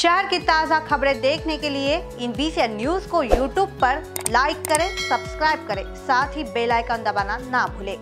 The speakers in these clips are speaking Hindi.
शहर की ताज़ा खबरें देखने के लिए इन बीसी न्यूज को यूट्यूब पर लाइक करें सब्सक्राइब करें साथ ही बेल आइकन दबाना ना भूलें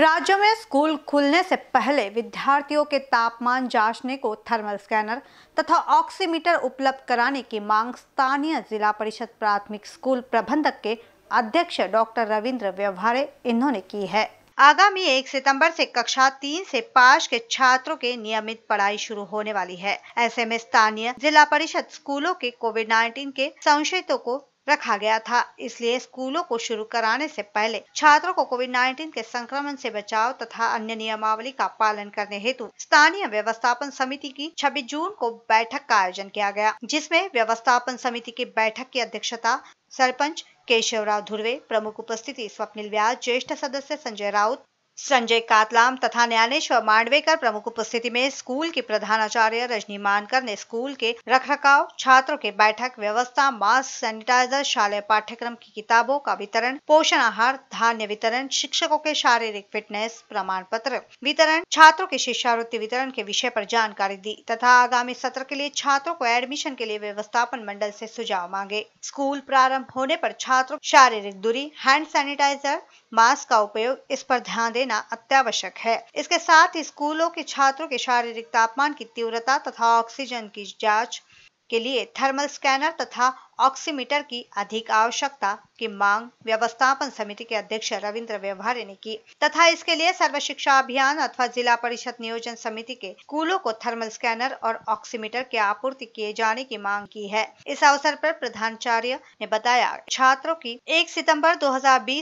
राज्य में स्कूल खुलने से पहले विद्यार्थियों के तापमान जांचने को थर्मल स्कैनर तथा ऑक्सीमीटर उपलब्ध कराने की मांग स्थानीय जिला परिषद प्राथमिक स्कूल प्रबंधक के अध्यक्ष डॉक्टर रविंद्र व्यवहारे इन्होंने की है आगामी एक सितंबर से कक्षा तीन से पाँच के छात्रों के नियमित पढ़ाई शुरू होने वाली है ऐसे में स्थानीय जिला परिषद स्कूलों के कोविड नाइन्टीन के संशयितों को रखा गया था इसलिए स्कूलों को शुरू कराने से पहले छात्रों को कोविड 19 के संक्रमण से बचाव तथा अन्य नियमावली का पालन करने हेतु स्थानीय व्यवस्थापन समिति की छब्बीस जून को बैठक का आयोजन किया गया जिसमें व्यवस्थापन समिति की बैठक की अध्यक्षता सरपंच केशवराव धुर्वे प्रमुख उपस्थिति स्वप्निल व्यास ज्येष्ठ सदस्य संजय राऊत संजय कातलाम तथा ज्ञानेश्वर मांडवेकर प्रमुख उपस्थिति में स्कूल के प्रधानाचार्य रजनी मानकर ने स्कूल के रखरखाव छात्रों के बैठक व्यवस्था मास्क सैनिटाइजर शालेय पाठ्यक्रम की किताबों का वितरण पोषण आहार धान्य वितरण शिक्षकों के शारीरिक फिटनेस प्रमाण पत्र वितरण छात्रों के शिक्षावृत्ति वितरण के विषय पर जानकारी दी तथा आगामी सत्र के लिए छात्रों को एडमिशन के लिए व्यवस्थापन मंडल से सुझाव मांगे स्कूल प्रारंभ होने पर छात्रों शारीरिक दूरी हैंड सैनिटाइजर मास्क का उपयोग इस पर ध्यान देना अत्यावश्यक है इसके साथ ही स्कूलों के छात्रों के शारीरिक तापमान की तीव्रता तथा ऑक्सीजन की जांच के लिए थर्मल स्कैनर तथा ऑक्सीमीटर की अधिक आवश्यकता की मांग व्यवस्थापन समिति के अध्यक्ष रविंद्र व्यवहार ने की तथा इसके लिए सर्व शिक्षा अभियान अथवा जिला परिषद नियोजन समिति के स्कूलों को थर्मल स्कैनर और ऑक्सीमीटर की आपूर्ति किए जाने की मांग की है इस अवसर पर प्रधानाचार्य ने बताया छात्रों की एक सितम्बर दो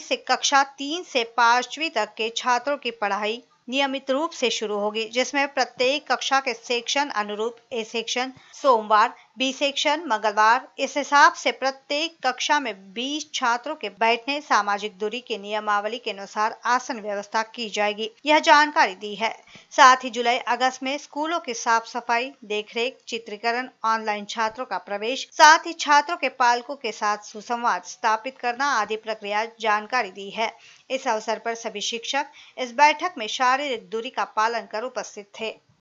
से कक्षा तीन से पांचवी तक के छात्रों की पढ़ाई नियमित रूप से शुरू होगी जिसमें प्रत्येक कक्षा के सेक्शन अनुरूप ए सेक्शन सोमवार बी सेक्शन मंगलवार इस हिसाब से प्रत्येक कक्षा में 20 छात्रों के बैठने सामाजिक दूरी के नियमावली के अनुसार आसन व्यवस्था की जाएगी यह जानकारी दी है साथ ही जुलाई अगस्त में स्कूलों की साफ सफाई देखरेख चित्रीकरण ऑनलाइन छात्रों का प्रवेश साथ ही छात्रों के पालकों के साथ सुसंवाद स्थापित करना आदि प्रक्रिया जानकारी दी है इस अवसर पर सभी शिक्षक इस बैठक में शारीरिक दूरी का पालन कर उपस्थित थे